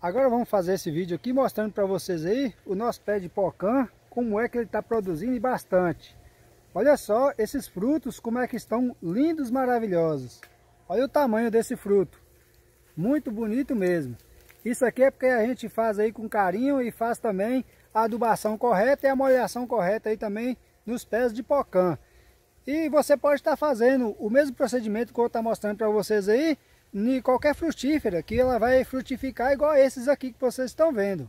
Agora vamos fazer esse vídeo aqui mostrando para vocês aí o nosso pé de pocã, como é que ele está produzindo bastante. Olha só esses frutos, como é que estão lindos, maravilhosos. Olha o tamanho desse fruto, muito bonito mesmo. Isso aqui é porque a gente faz aí com carinho e faz também a adubação correta e a molhação correta aí também nos pés de pocã. E você pode estar tá fazendo o mesmo procedimento que eu estou tá mostrando para vocês aí, em qualquer frutífera que ela vai frutificar igual esses aqui que vocês estão vendo.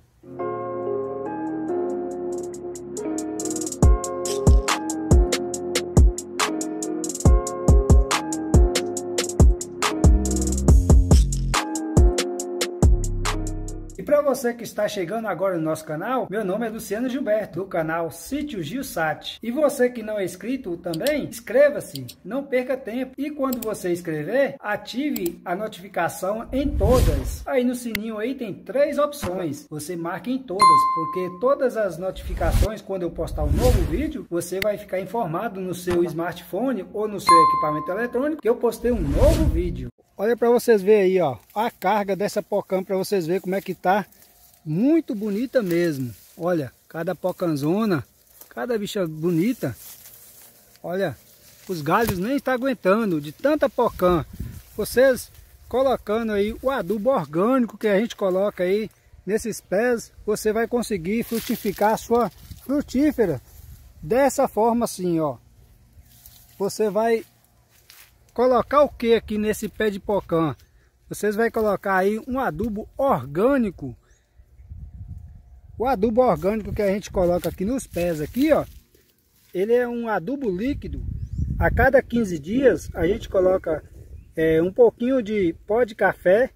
para você que está chegando agora no nosso canal, meu nome é Luciano Gilberto, do canal Sítio Gilsat. E você que não é inscrito também, inscreva-se, não perca tempo. E quando você inscrever, ative a notificação em todas. Aí no sininho aí tem três opções, você marca em todas, porque todas as notificações, quando eu postar um novo vídeo, você vai ficar informado no seu smartphone ou no seu equipamento eletrônico que eu postei um novo vídeo. Olha para vocês verem aí, ó, a carga dessa pocã para vocês verem como é que tá. Muito bonita mesmo. Olha, cada pocanzona, cada bicha bonita. Olha, os galhos nem está aguentando de tanta pocã. Vocês colocando aí o adubo orgânico que a gente coloca aí nesses pés, você vai conseguir frutificar a sua frutífera dessa forma assim, ó. Você vai colocar o que aqui nesse pé de pocã? Vocês vão colocar aí um adubo orgânico. O adubo orgânico que a gente coloca aqui nos pés aqui, ó. Ele é um adubo líquido. A cada 15 dias a gente coloca é, um pouquinho de pó de café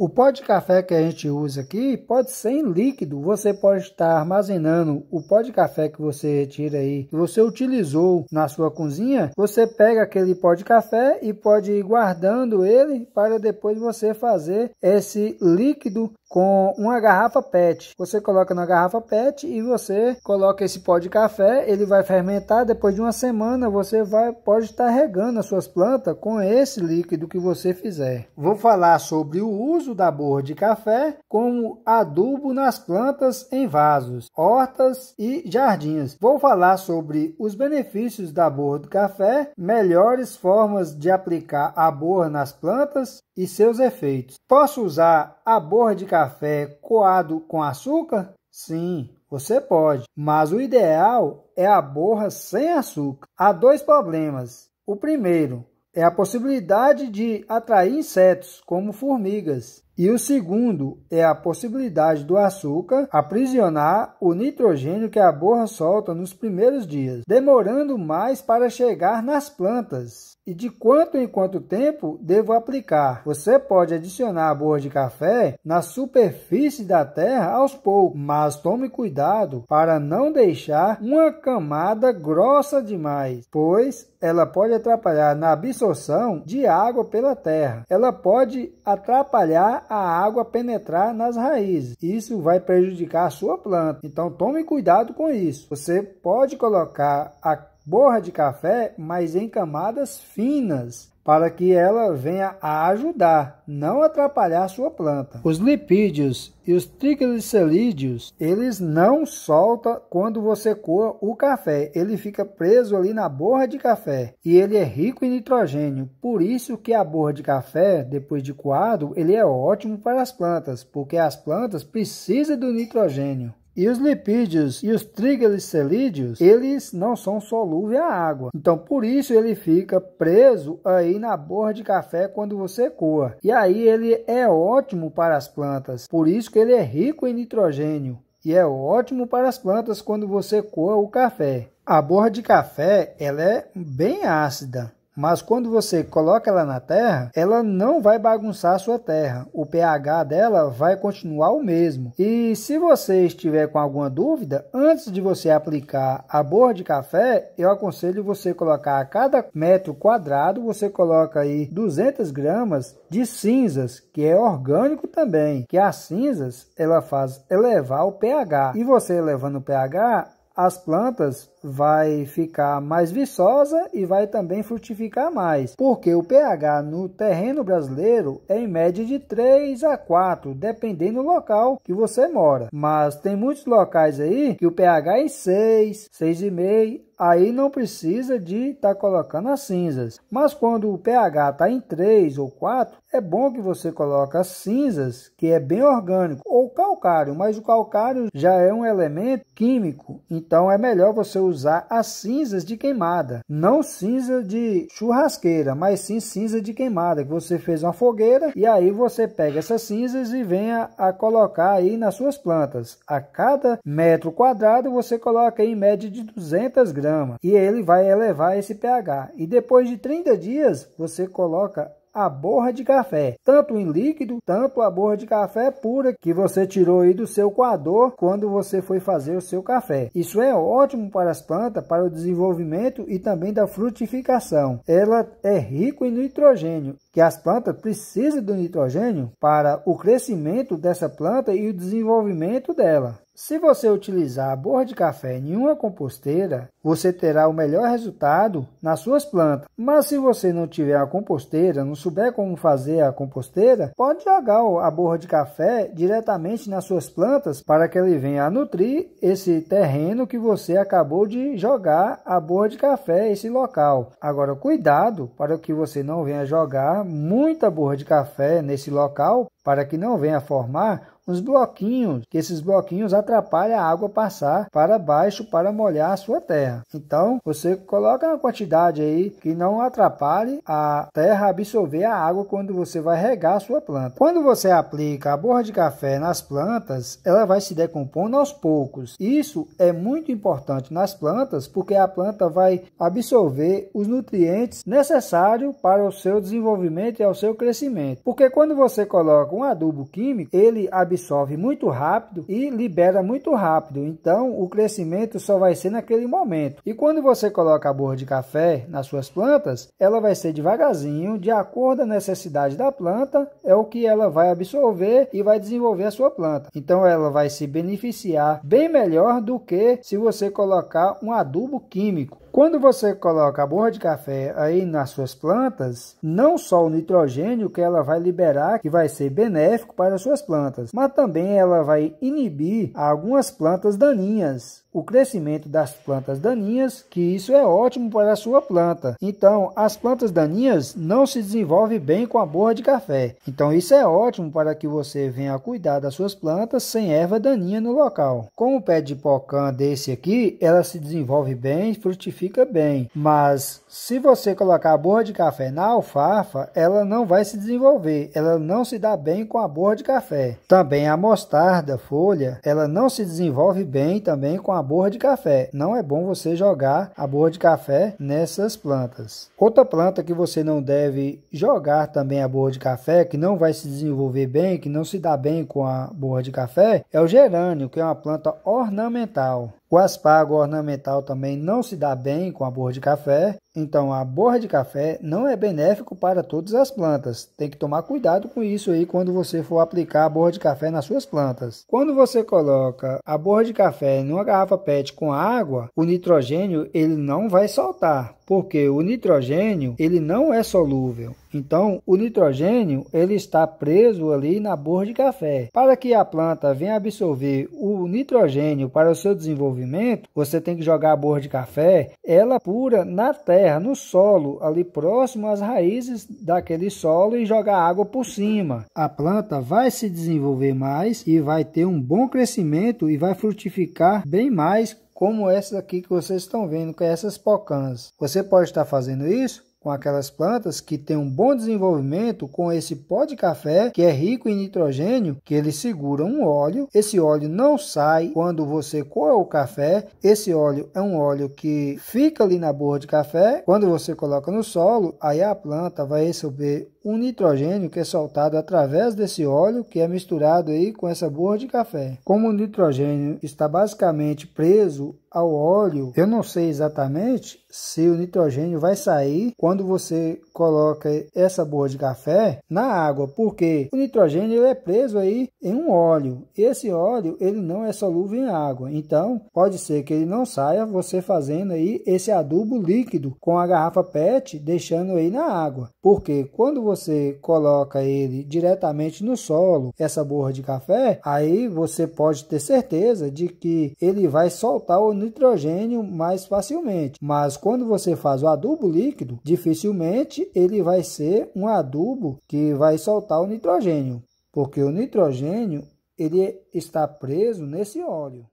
o pó de café que a gente usa aqui pode ser em líquido. Você pode estar armazenando o pó de café que você retira aí, que você utilizou na sua cozinha. Você pega aquele pó de café e pode ir guardando ele para depois você fazer esse líquido com uma garrafa PET. Você coloca na garrafa PET e você coloca esse pó de café, ele vai fermentar. Depois de uma semana, você vai pode estar regando as suas plantas com esse líquido que você fizer. Vou falar sobre o uso da borra de café como adubo nas plantas em vasos, hortas e jardins. Vou falar sobre os benefícios da borra do café, melhores formas de aplicar a borra nas plantas e seus efeitos. Posso usar a borra de café café coado com açúcar? Sim, você pode, mas o ideal é a borra sem açúcar. Há dois problemas. O primeiro é a possibilidade de atrair insetos, como formigas, e o segundo é a possibilidade do açúcar aprisionar o nitrogênio que a borra solta nos primeiros dias, demorando mais para chegar nas plantas. E de quanto em quanto tempo devo aplicar? Você pode adicionar a borra de café na superfície da terra aos poucos, mas tome cuidado para não deixar uma camada grossa demais, pois ela pode atrapalhar na absorção de água pela terra. Ela pode atrapalhar a água penetrar nas raízes. Isso vai prejudicar a sua planta. Então tome cuidado com isso. Você pode colocar a borra de café, mas em camadas finas para que ela venha a ajudar, não atrapalhar sua planta. Os lipídios e os triglicerídeos, eles não soltam quando você coa o café, ele fica preso ali na borra de café e ele é rico em nitrogênio, por isso que a borra de café, depois de coado, ele é ótimo para as plantas, porque as plantas precisam do nitrogênio. E os lipídios e os triglicerídeos, eles não são solúveis à água. Então, por isso ele fica preso aí na borra de café quando você coa. E aí ele é ótimo para as plantas. Por isso que ele é rico em nitrogênio e é ótimo para as plantas quando você coa o café. A borra de café, ela é bem ácida. Mas quando você coloca ela na terra, ela não vai bagunçar a sua terra. O pH dela vai continuar o mesmo. E se você estiver com alguma dúvida, antes de você aplicar a borra de café, eu aconselho você colocar a cada metro quadrado, você coloca aí 200 gramas de cinzas, que é orgânico também. Que as cinzas, ela faz elevar o pH. E você elevando o pH, as plantas vai ficar mais viçosa e vai também frutificar mais, porque o pH no terreno brasileiro é em média de 3 a 4, dependendo do local que você mora. Mas tem muitos locais aí que o pH é em 6, 6,5, aí não precisa de estar tá colocando as cinzas. Mas quando o pH está em 3 ou 4, é bom que você coloque as cinzas, que é bem orgânico, ou calcário, mas o calcário já é um elemento químico, então é melhor você usar usar as cinzas de queimada, não cinza de churrasqueira, mas sim cinza de queimada, que você fez uma fogueira e aí você pega essas cinzas e venha a colocar aí nas suas plantas. A cada metro quadrado você coloca em média de 200 gramas e ele vai elevar esse pH. E depois de 30 dias você coloca a borra de café, tanto em líquido, tanto a borra de café pura que você tirou aí do seu coador quando você foi fazer o seu café. Isso é ótimo para as plantas, para o desenvolvimento e também da frutificação. Ela é rica em nitrogênio, que as plantas precisam do nitrogênio para o crescimento dessa planta e o desenvolvimento dela. Se você utilizar a borra de café em uma composteira, você terá o melhor resultado nas suas plantas. Mas se você não tiver a composteira, não souber como fazer a composteira, pode jogar a borra de café diretamente nas suas plantas para que ele venha a nutrir esse terreno que você acabou de jogar a borra de café, esse local. Agora, cuidado para que você não venha jogar muita borra de café nesse local para que não venha formar uns bloquinhos, que esses bloquinhos atrapalham a água passar para baixo para molhar a sua terra. Então, você coloca uma quantidade aí que não atrapalhe a terra absorver a água quando você vai regar a sua planta. Quando você aplica a borra de café nas plantas, ela vai se decompondo aos poucos. Isso é muito importante nas plantas porque a planta vai absorver os nutrientes necessários para o seu desenvolvimento e ao seu crescimento. Porque quando você coloca um adubo químico, ele absorve absorve muito rápido e libera muito rápido. Então, o crescimento só vai ser naquele momento. E quando você coloca a borra de café nas suas plantas, ela vai ser devagarzinho, de acordo com a necessidade da planta, é o que ela vai absorver e vai desenvolver a sua planta. Então, ela vai se beneficiar bem melhor do que se você colocar um adubo químico. Quando você coloca a borra de café aí nas suas plantas, não só o nitrogênio que ela vai liberar, que vai ser benéfico para as suas plantas, mas também ela vai inibir algumas plantas daninhas o crescimento das plantas daninhas, que isso é ótimo para a sua planta. Então, as plantas daninhas não se desenvolvem bem com a borra de café. Então, isso é ótimo para que você venha cuidar das suas plantas sem erva daninha no local. Com o pé de pocã desse aqui, ela se desenvolve bem, frutifica fica bem, mas se você colocar a borra de café na alfafa, ela não vai se desenvolver, ela não se dá bem com a borra de café. Também a mostarda, folha, ela não se desenvolve bem também com a borra de café. Não é bom você jogar a borra de café nessas plantas. Outra planta que você não deve jogar também a borra de café, que não vai se desenvolver bem, que não se dá bem com a borra de café, é o gerânio, que é uma planta ornamental. O aspago ornamental também não se dá bem com a borra de café, então a borra de café não é benéfico para todas as plantas. Tem que tomar cuidado com isso aí quando você for aplicar a borra de café nas suas plantas. Quando você coloca a borra de café numa garrafa PET com água, o nitrogênio ele não vai soltar, porque o nitrogênio ele não é solúvel. Então, o nitrogênio ele está preso ali na borra de café. Para que a planta venha absorver o nitrogênio para o seu desenvolvimento, você tem que jogar a borra de café, ela pura na terra, no solo, ali próximo às raízes daquele solo e jogar água por cima. A planta vai se desenvolver mais e vai ter um bom crescimento e vai frutificar bem mais como essas aqui que vocês estão vendo, que é essas pocãs. Você pode estar fazendo isso com aquelas plantas que têm um bom desenvolvimento com esse pó de café que é rico em nitrogênio, que ele segura um óleo. Esse óleo não sai quando você coa o café. Esse óleo é um óleo que fica ali na borra de café. Quando você coloca no solo, aí a planta vai receber um nitrogênio que é soltado através desse óleo que é misturado aí com essa borra de café. Como o nitrogênio está basicamente preso ao óleo, eu não sei exatamente se o nitrogênio vai sair quando você coloca essa borra de café na água, porque o nitrogênio ele é preso aí em um óleo. Esse óleo ele não é solúvel em água, então pode ser que ele não saia você fazendo aí esse adubo líquido com a garrafa PET, deixando aí na água, porque quando você coloca ele diretamente no solo, essa borra de café, aí você pode ter certeza de que ele vai soltar o nitrogênio mais facilmente. Mas quando você faz o adubo líquido, dificilmente ele vai ser um adubo que vai soltar o nitrogênio, porque o nitrogênio ele está preso nesse óleo.